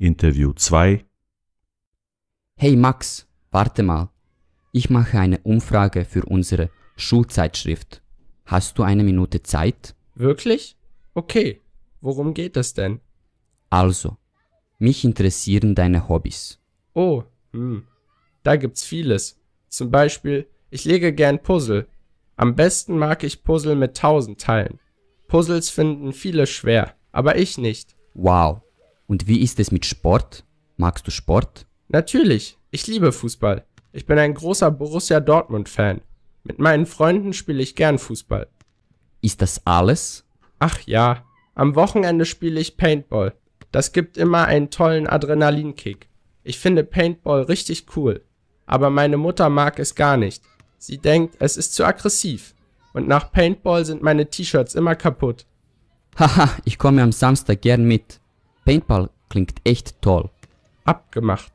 Interview 2. Hey Max, warte mal. Ich mache eine Umfrage für unsere Schulzeitschrift. Hast du eine Minute Zeit? Wirklich? Okay. Worum geht es denn? Also, mich interessieren deine Hobbys. Oh, hm. da gibt's vieles. Zum Beispiel, ich lege gern Puzzle. Am besten mag ich Puzzle mit tausend Teilen. Puzzles finden viele schwer, aber ich nicht. Wow, und wie ist es mit Sport? Magst du Sport? Natürlich, ich liebe Fußball. Ich bin ein großer Borussia Dortmund-Fan. Mit meinen Freunden spiele ich gern Fußball. Ist das alles? Ach ja, am Wochenende spiele ich Paintball. Das gibt immer einen tollen Adrenalinkick. Ich finde Paintball richtig cool. Aber meine Mutter mag es gar nicht. Sie denkt, es ist zu aggressiv. Und nach Paintball sind meine T-Shirts immer kaputt. Haha, ich komme am Samstag gern mit. Paintball klingt echt toll. Abgemacht.